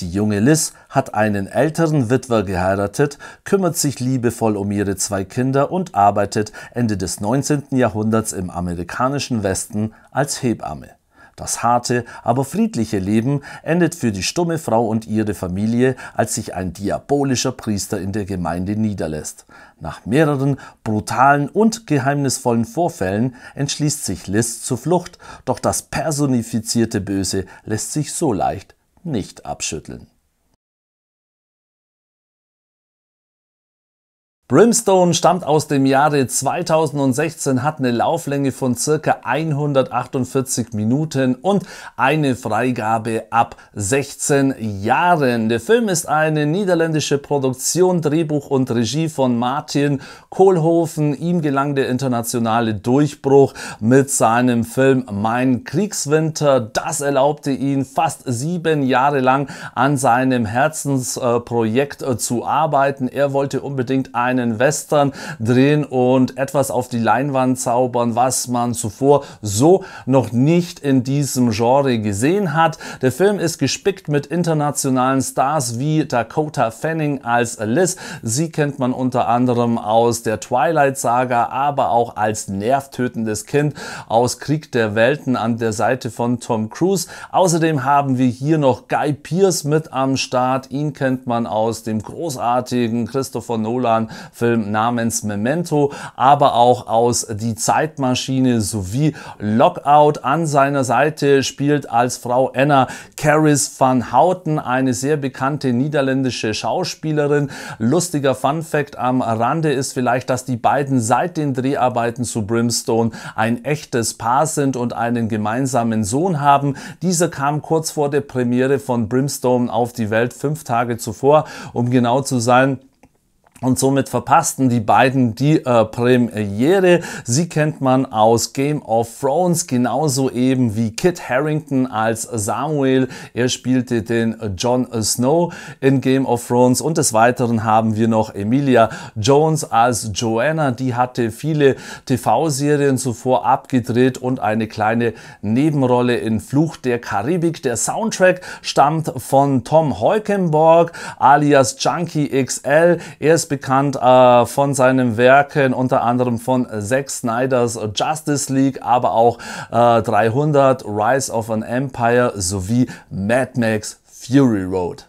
Die junge Liz hat einen älteren Witwer geheiratet, kümmert sich liebevoll um ihre zwei Kinder und arbeitet Ende des 19. Jahrhunderts im amerikanischen Westen als Hebamme. Das harte, aber friedliche Leben endet für die stumme Frau und ihre Familie, als sich ein diabolischer Priester in der Gemeinde niederlässt. Nach mehreren brutalen und geheimnisvollen Vorfällen entschließt sich Liz zur Flucht, doch das personifizierte Böse lässt sich so leicht nicht abschütteln. Brimstone stammt aus dem Jahre 2016, hat eine Lauflänge von circa 148 Minuten und eine Freigabe ab 16 Jahren. Der Film ist eine niederländische Produktion, Drehbuch und Regie von Martin Kohlhofen. Ihm gelang der internationale Durchbruch mit seinem Film Mein Kriegswinter. Das erlaubte ihn fast sieben Jahre lang an seinem Herzensprojekt äh, zu arbeiten. Er wollte unbedingt einen einen Western drehen und etwas auf die Leinwand zaubern, was man zuvor so noch nicht in diesem Genre gesehen hat. Der Film ist gespickt mit internationalen Stars wie Dakota Fanning als Liz. Sie kennt man unter anderem aus der Twilight Saga, aber auch als nervtötendes Kind aus Krieg der Welten an der Seite von Tom Cruise. Außerdem haben wir hier noch Guy Pierce mit am Start. Ihn kennt man aus dem großartigen Christopher Nolan Film namens Memento, aber auch aus Die Zeitmaschine sowie Lockout. An seiner Seite spielt als Frau Anna Caris van Houten, eine sehr bekannte niederländische Schauspielerin. Lustiger Fun Fact am Rande ist vielleicht, dass die beiden seit den Dreharbeiten zu Brimstone ein echtes Paar sind und einen gemeinsamen Sohn haben. Dieser kam kurz vor der Premiere von Brimstone auf die Welt, fünf Tage zuvor, um genau zu sein. Und somit verpassten die beiden die äh, Premiere. Sie kennt man aus Game of Thrones, genauso eben wie Kit Harrington als Samuel. Er spielte den Jon Snow in Game of Thrones. Und des Weiteren haben wir noch Emilia Jones als Joanna. Die hatte viele TV-Serien zuvor abgedreht und eine kleine Nebenrolle in Fluch der Karibik. Der Soundtrack stammt von Tom Heukenborg alias Junkie XL. Er ist bekannt äh, von seinen Werken, unter anderem von Zack Snyders Justice League, aber auch äh, 300, Rise of an Empire sowie Mad Max Fury Road.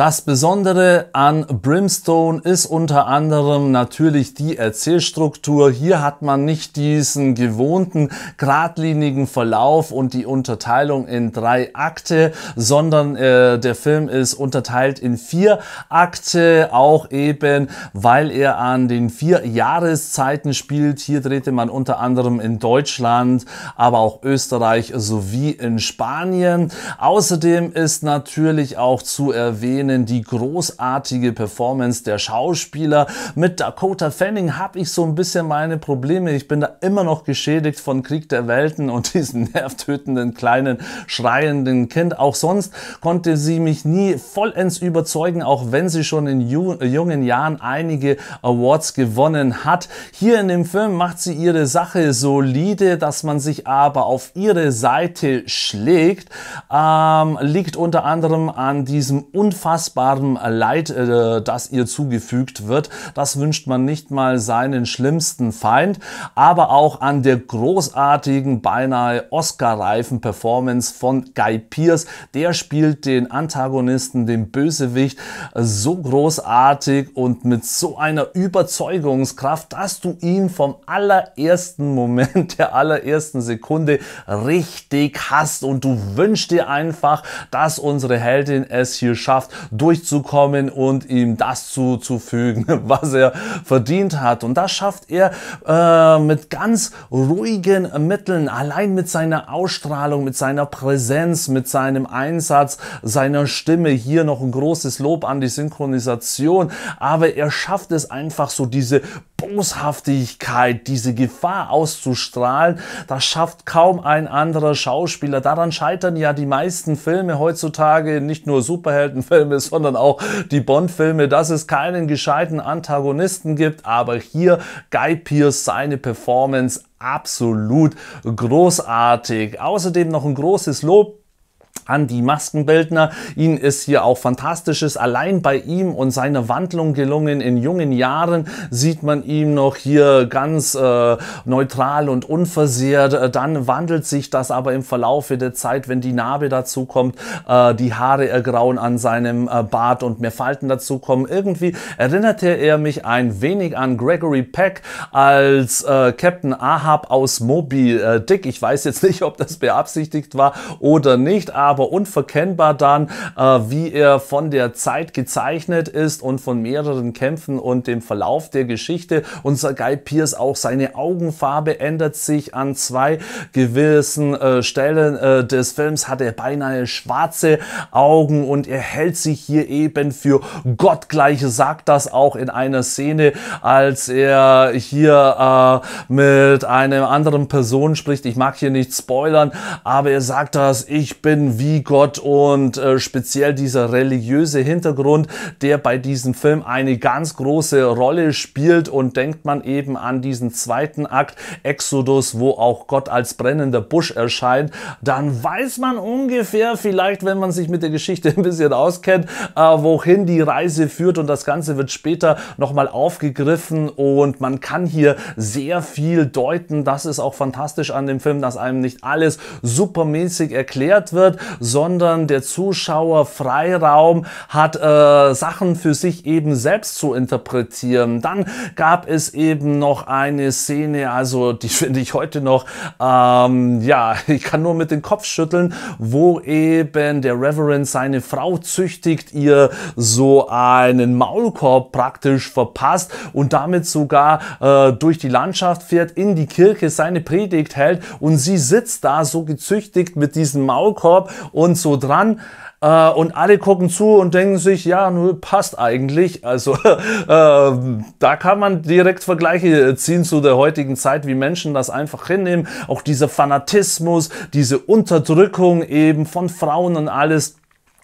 Das Besondere an Brimstone ist unter anderem natürlich die Erzählstruktur. Hier hat man nicht diesen gewohnten geradlinigen Verlauf und die Unterteilung in drei Akte, sondern äh, der Film ist unterteilt in vier Akte, auch eben, weil er an den vier Jahreszeiten spielt. Hier drehte man unter anderem in Deutschland, aber auch Österreich sowie in Spanien. Außerdem ist natürlich auch zu erwähnen, einen die großartige Performance der Schauspieler. Mit Dakota Fanning habe ich so ein bisschen meine Probleme. Ich bin da immer noch geschädigt von Krieg der Welten und diesem nervtötenden kleinen schreienden Kind. Auch sonst konnte sie mich nie vollends überzeugen, auch wenn sie schon in jungen Jahren einige Awards gewonnen hat. Hier in dem Film macht sie ihre Sache solide, dass man sich aber auf ihre Seite schlägt. Ähm, liegt unter anderem an diesem unfassbaren unfassbarem Leid, äh, das ihr zugefügt wird. Das wünscht man nicht mal seinen schlimmsten Feind, aber auch an der großartigen, beinahe Oscar-reifen Performance von Guy Pierce. Der spielt den Antagonisten, den Bösewicht, äh, so großartig und mit so einer Überzeugungskraft, dass du ihn vom allerersten Moment, der allerersten Sekunde richtig hast und du wünschst dir einfach, dass unsere Heldin es hier schafft, durchzukommen und ihm das zuzufügen, was er verdient hat. Und das schafft er äh, mit ganz ruhigen Mitteln, allein mit seiner Ausstrahlung, mit seiner Präsenz, mit seinem Einsatz, seiner Stimme. Hier noch ein großes Lob an die Synchronisation. Aber er schafft es einfach so diese Boshaftigkeit, diese Gefahr auszustrahlen, das schafft kaum ein anderer Schauspieler. Daran scheitern ja die meisten Filme heutzutage, nicht nur Superheldenfilme, sondern auch die Bond-Filme, dass es keinen gescheiten Antagonisten gibt. Aber hier Guy Pierce seine Performance absolut großartig. Außerdem noch ein großes Lob an die Maskenbildner. Ihnen ist hier auch Fantastisches allein bei ihm und seiner Wandlung gelungen. In jungen Jahren sieht man ihn noch hier ganz äh, neutral und unversehrt. Äh, dann wandelt sich das aber im Verlaufe der Zeit, wenn die Narbe dazukommt, äh, die Haare ergrauen an seinem äh, Bart und mehr Falten dazukommen. Irgendwie erinnerte er mich ein wenig an Gregory Peck als äh, Captain Ahab aus Moby äh, Dick. Ich weiß jetzt nicht, ob das beabsichtigt war oder nicht aber unverkennbar dann, äh, wie er von der Zeit gezeichnet ist und von mehreren Kämpfen und dem Verlauf der Geschichte. Unser Guy Pierce auch seine Augenfarbe ändert sich an zwei gewissen äh, Stellen äh, des Films hat er beinahe schwarze Augen und er hält sich hier eben für gottgleich, sagt das auch in einer Szene, als er hier äh, mit einer anderen Person spricht. Ich mag hier nicht spoilern, aber er sagt das, ich bin wie Gott und äh, speziell dieser religiöse Hintergrund, der bei diesem Film eine ganz große Rolle spielt und denkt man eben an diesen zweiten Akt Exodus, wo auch Gott als brennender Busch erscheint, dann weiß man ungefähr vielleicht, wenn man sich mit der Geschichte ein bisschen auskennt, äh, wohin die Reise führt und das Ganze wird später nochmal aufgegriffen und man kann hier sehr viel deuten. Das ist auch fantastisch an dem Film, dass einem nicht alles supermäßig erklärt wird, sondern der Zuschauer Freiraum hat äh, Sachen für sich eben selbst zu interpretieren. Dann gab es eben noch eine Szene, also die finde ich heute noch, ähm, ja, ich kann nur mit dem Kopf schütteln, wo eben der Reverend seine Frau züchtigt, ihr so einen Maulkorb praktisch verpasst und damit sogar äh, durch die Landschaft fährt, in die Kirche seine Predigt hält und sie sitzt da so gezüchtigt mit diesem Maulkorb und so dran. Äh, und alle gucken zu und denken sich, ja, nur passt eigentlich. Also äh, da kann man direkt Vergleiche ziehen zu der heutigen Zeit, wie Menschen das einfach hinnehmen. Auch dieser Fanatismus, diese Unterdrückung eben von Frauen und alles.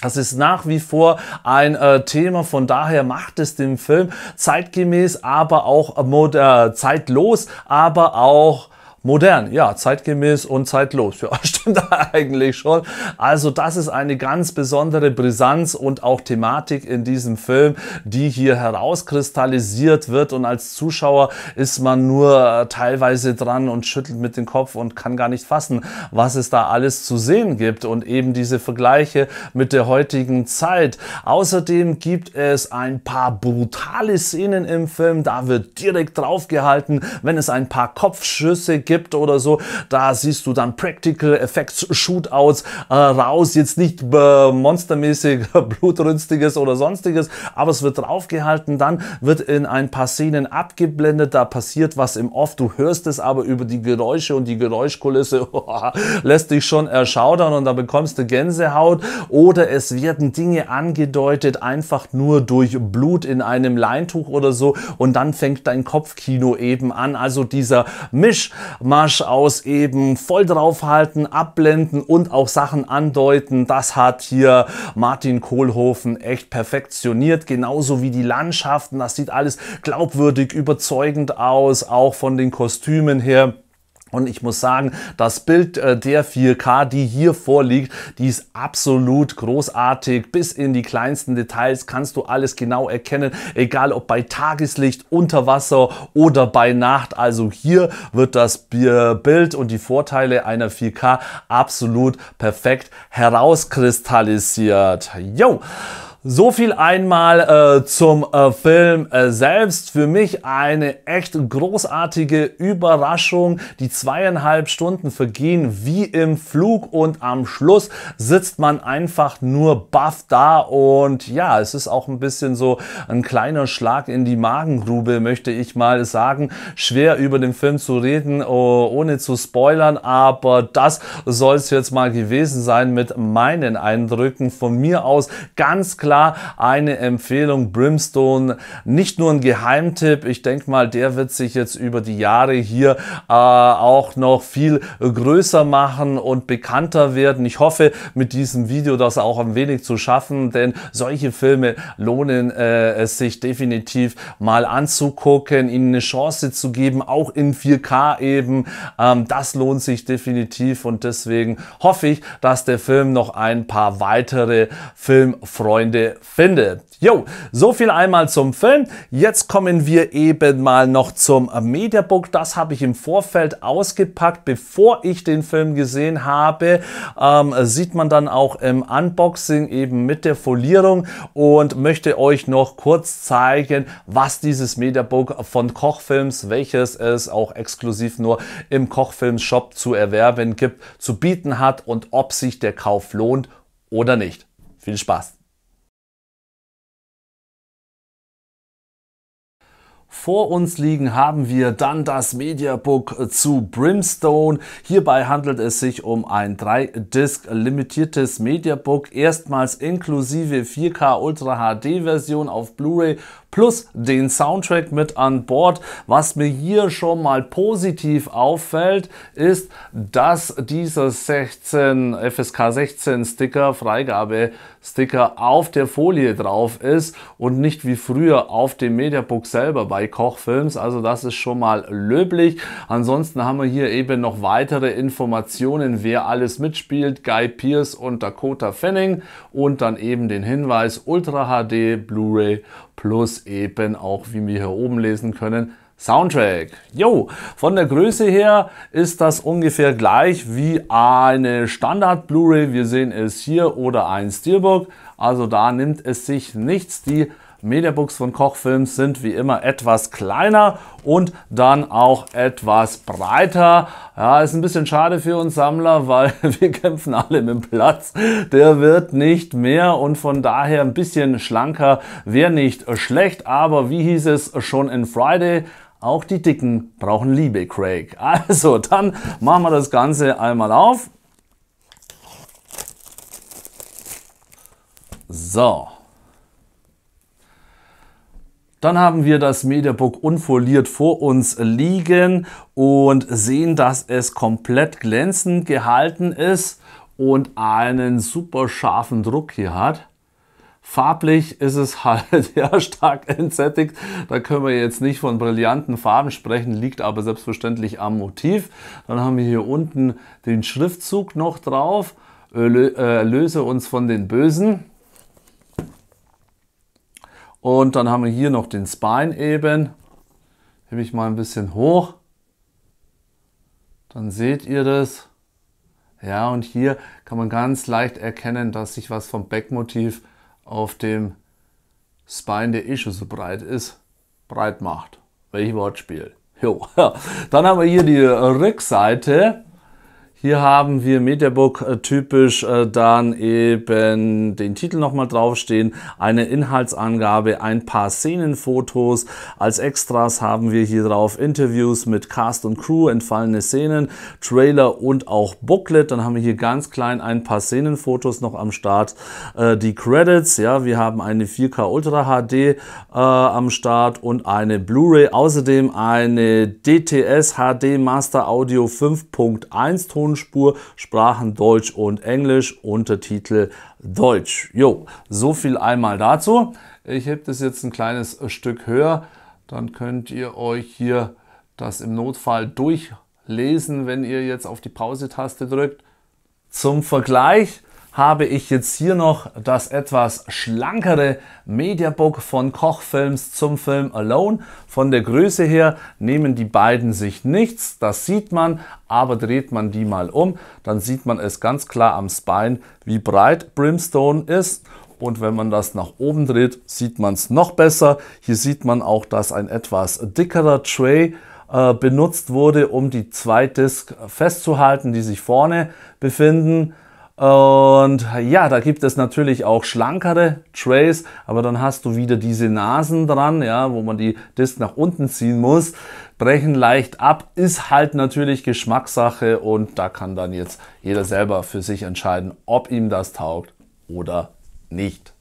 Das ist nach wie vor ein äh, Thema, von daher macht es den Film zeitgemäß, aber auch äh, zeitlos, aber auch modern, ja, zeitgemäß und zeitlos. Ja, stimmt eigentlich schon. Also das ist eine ganz besondere Brisanz und auch Thematik in diesem Film, die hier herauskristallisiert wird und als Zuschauer ist man nur äh, teilweise dran und schüttelt mit dem Kopf und kann gar nicht fassen, was es da alles zu sehen gibt und eben diese Vergleiche mit der heutigen Zeit. Außerdem gibt es ein paar brutale Szenen im Film, da wird direkt draufgehalten, wenn es ein paar Kopfschüsse gibt oder so, da siehst du dann Practical Effects Shootouts äh, raus, jetzt nicht äh, monstermäßig blutrünstiges oder sonstiges, aber es wird draufgehalten, dann wird in ein paar Szenen abgeblendet, da passiert was im Off, du hörst es aber über die Geräusche und die Geräuschkulisse lässt dich schon erschaudern und da bekommst du Gänsehaut oder es werden Dinge angedeutet, einfach nur durch Blut in einem Leintuch oder so und dann fängt dein Kopfkino eben an. Also dieser Misch Marsch aus eben voll draufhalten, abblenden und auch Sachen andeuten. Das hat hier Martin Kohlhofen echt perfektioniert, genauso wie die Landschaften. Das sieht alles glaubwürdig, überzeugend aus, auch von den Kostümen her. Und ich muss sagen, das Bild äh, der 4K, die hier vorliegt, die ist absolut großartig. Bis in die kleinsten Details kannst du alles genau erkennen, egal ob bei Tageslicht, unter Wasser oder bei Nacht. Also hier wird das Bild und die Vorteile einer 4K absolut perfekt herauskristallisiert. Yo! So viel einmal äh, zum äh, Film äh, selbst. Für mich eine echt großartige Überraschung. Die zweieinhalb Stunden vergehen wie im Flug und am Schluss sitzt man einfach nur baff da und ja, es ist auch ein bisschen so ein kleiner Schlag in die Magengrube, möchte ich mal sagen. Schwer über den Film zu reden, oh, ohne zu spoilern, aber das soll es jetzt mal gewesen sein mit meinen Eindrücken. Von mir aus ganz klar klar eine Empfehlung. Brimstone, nicht nur ein Geheimtipp. Ich denke mal, der wird sich jetzt über die Jahre hier äh, auch noch viel größer machen und bekannter werden. Ich hoffe, mit diesem Video das auch ein wenig zu schaffen, denn solche Filme lohnen äh, es sich definitiv mal anzugucken, ihnen eine Chance zu geben, auch in 4K eben. Ähm, das lohnt sich definitiv und deswegen hoffe ich, dass der Film noch ein paar weitere Filmfreunde finde. Jo, so viel einmal zum Film. Jetzt kommen wir eben mal noch zum Mediabook. Das habe ich im Vorfeld ausgepackt, bevor ich den Film gesehen habe. Ähm, sieht man dann auch im Unboxing eben mit der Folierung und möchte euch noch kurz zeigen, was dieses Mediabook von Kochfilms, welches es auch exklusiv nur im Kochfilmshop zu erwerben gibt, zu bieten hat und ob sich der Kauf lohnt oder nicht. Viel Spaß! Vor uns liegen haben wir dann das Mediabook zu Brimstone. Hierbei handelt es sich um ein 3-Disc limitiertes Mediabook, erstmals inklusive 4K Ultra HD Version auf Blu-ray plus den Soundtrack mit an Bord. Was mir hier schon mal positiv auffällt, ist, dass dieser 16 FSK 16 Sticker, Freigabe-Sticker auf der Folie drauf ist und nicht wie früher auf dem Mediabook selber bei Kochfilms. Also das ist schon mal löblich. Ansonsten haben wir hier eben noch weitere Informationen, wer alles mitspielt. Guy Pierce und Dakota Fanning und dann eben den Hinweis Ultra HD Blu-ray plus eben auch, wie wir hier oben lesen können, Soundtrack. Jo, von der Größe her ist das ungefähr gleich wie eine Standard Blu-ray. Wir sehen es hier oder ein Steelbook. Also da nimmt es sich nichts. Die Mediabooks von Kochfilms sind wie immer etwas kleiner und dann auch etwas breiter. Ja, ist ein bisschen schade für uns Sammler, weil wir kämpfen alle mit dem Platz. Der wird nicht mehr und von daher ein bisschen schlanker wäre nicht schlecht. Aber wie hieß es schon in Friday? Auch die Dicken brauchen Liebe, Craig. Also, dann machen wir das Ganze einmal auf. So. Dann haben wir das Mediabook unfoliert vor uns liegen und sehen, dass es komplett glänzend gehalten ist und einen super scharfen Druck hier hat. Farblich ist es halt ja stark entsättigt. Da können wir jetzt nicht von brillanten Farben sprechen, liegt aber selbstverständlich am Motiv. Dann haben wir hier unten den Schriftzug noch drauf. Äh, erlöse uns von den Bösen. Und dann haben wir hier noch den Spine eben. Hebe ich mal ein bisschen hoch. Dann seht ihr das. Ja, und hier kann man ganz leicht erkennen, dass sich was vom Backmotiv auf dem Spine, der eh schon so breit ist, breit macht. Welch Wortspiel. Jo. Dann haben wir hier die Rückseite. Hier haben wir Mediabook äh, typisch äh, dann eben den Titel nochmal draufstehen, eine Inhaltsangabe, ein paar Szenenfotos. Als Extras haben wir hier drauf Interviews mit Cast und Crew, entfallene Szenen, Trailer und auch Booklet. Dann haben wir hier ganz klein ein paar Szenenfotos noch am Start. Äh, die Credits, ja, wir haben eine 4K Ultra HD äh, am Start und eine Blu-ray. Außerdem eine DTS HD Master Audio 5.1 Ton Tonspur, Sprachen Deutsch und Englisch, Untertitel Deutsch. Jo, so viel einmal dazu. Ich heb das jetzt ein kleines Stück höher, dann könnt ihr euch hier das im Notfall durchlesen, wenn ihr jetzt auf die Pause-Taste drückt. Zum Vergleich, habe ich jetzt hier noch das etwas schlankere Mediabook von Kochfilms zum Film Alone. Von der Größe her nehmen die beiden sich nichts, das sieht man, aber dreht man die mal um, dann sieht man es ganz klar am Spine, wie breit Brimstone ist. Und wenn man das nach oben dreht, sieht man es noch besser. Hier sieht man auch, dass ein etwas dickerer Tray äh, benutzt wurde, um die zwei Disc festzuhalten, die sich vorne befinden. Und ja, da gibt es natürlich auch schlankere Trays, aber dann hast du wieder diese Nasen dran, ja, wo man die Disc nach unten ziehen muss. Brechen leicht ab, ist halt natürlich Geschmackssache und da kann dann jetzt jeder selber für sich entscheiden, ob ihm das taugt oder nicht.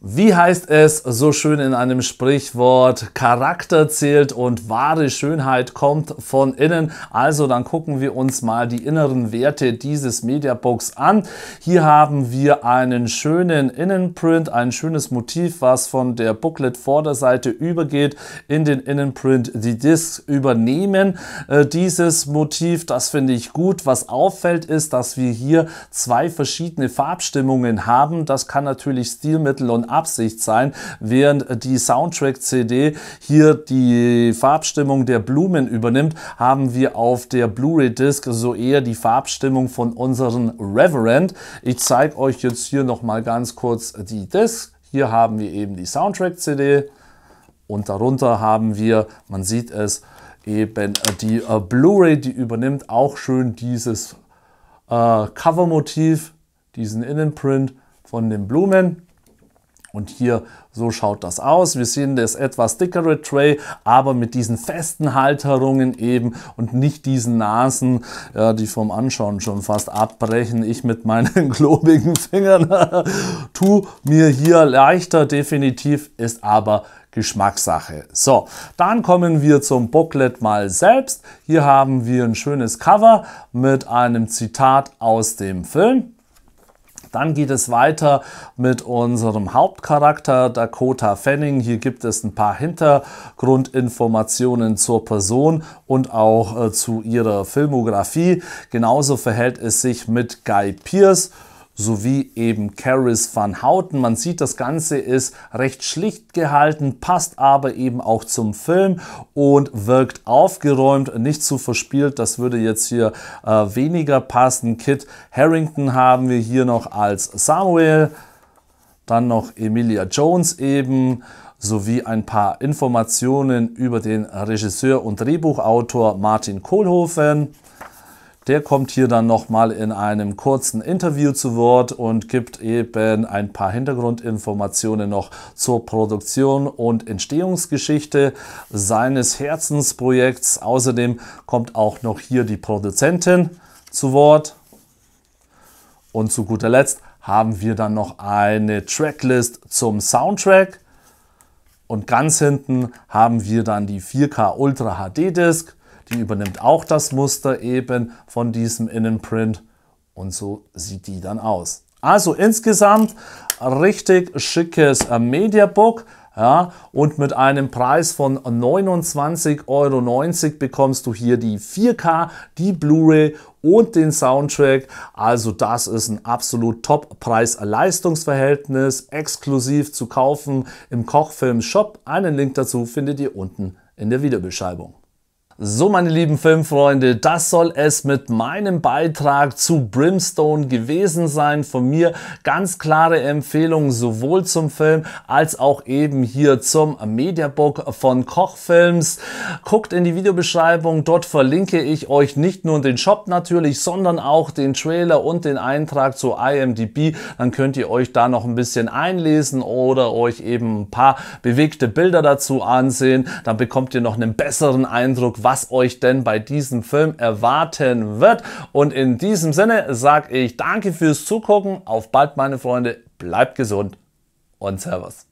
Wie heißt es so schön in einem Sprichwort, Charakter zählt und wahre Schönheit kommt von innen. Also dann gucken wir uns mal die inneren Werte dieses Mediabooks an. Hier haben wir einen schönen Innenprint, ein schönes Motiv, was von der Booklet-Vorderseite übergeht in den Innenprint. Die Discs übernehmen äh, dieses Motiv, das finde ich gut. Was auffällt ist, dass wir hier zwei verschiedene Farbstimmungen haben. Das kann natürlich Stilmittel und Absicht sein, während die Soundtrack-CD hier die Farbstimmung der Blumen übernimmt, haben wir auf der Blu-ray-Disc so eher die Farbstimmung von unserem Reverend. Ich zeige euch jetzt hier nochmal ganz kurz die Disc. Hier haben wir eben die Soundtrack-CD und darunter haben wir, man sieht es, eben die äh, Blu-ray, die übernimmt auch schön dieses äh, Cover-Motiv, diesen Innenprint von den Blumen. Und hier, so schaut das aus. Wir sehen das etwas dickere Tray, aber mit diesen festen Halterungen eben und nicht diesen Nasen, ja, die vom Anschauen schon fast abbrechen. Ich mit meinen klobigen Fingern tu mir hier leichter, definitiv, ist aber Geschmackssache. So, dann kommen wir zum Booklet mal selbst. Hier haben wir ein schönes Cover mit einem Zitat aus dem Film. Dann geht es weiter mit unserem Hauptcharakter Dakota Fanning. Hier gibt es ein paar Hintergrundinformationen zur Person und auch äh, zu ihrer Filmografie. Genauso verhält es sich mit Guy Pierce sowie eben Caris van Houten. Man sieht, das Ganze ist recht schlicht gehalten, passt aber eben auch zum Film und wirkt aufgeräumt, nicht zu verspielt. Das würde jetzt hier äh, weniger passen. Kit Harrington haben wir hier noch als Samuel, dann noch Emilia Jones eben sowie ein paar Informationen über den Regisseur und Drehbuchautor Martin Kohlhofen. Der kommt hier dann nochmal in einem kurzen Interview zu Wort und gibt eben ein paar Hintergrundinformationen noch zur Produktion und Entstehungsgeschichte seines Herzensprojekts. Außerdem kommt auch noch hier die Produzentin zu Wort. Und zu guter Letzt haben wir dann noch eine Tracklist zum Soundtrack. Und ganz hinten haben wir dann die 4K Ultra HD Disc die übernimmt auch das Muster eben von diesem Innenprint und so sieht die dann aus. Also insgesamt richtig schickes äh, Mediabook. Ja, und mit einem Preis von 29,90 Euro bekommst du hier die 4K, die Blu-ray und den Soundtrack. Also das ist ein absolut Top-Preis-Leistungsverhältnis, exklusiv zu kaufen im Kochfilm Shop. Einen Link dazu findet ihr unten in der Videobeschreibung. So, meine lieben Filmfreunde, das soll es mit meinem Beitrag zu Brimstone gewesen sein. Von mir ganz klare Empfehlungen sowohl zum Film als auch eben hier zum Mediabook von Kochfilms. Guckt in die Videobeschreibung, dort verlinke ich euch nicht nur den Shop natürlich, sondern auch den Trailer und den Eintrag zu IMDb. Dann könnt ihr euch da noch ein bisschen einlesen oder euch eben ein paar bewegte Bilder dazu ansehen. Dann bekommt ihr noch einen besseren Eindruck, was euch denn bei diesem Film erwarten wird. Und in diesem Sinne sage ich danke fürs Zugucken. Auf bald, meine Freunde. Bleibt gesund und Servus.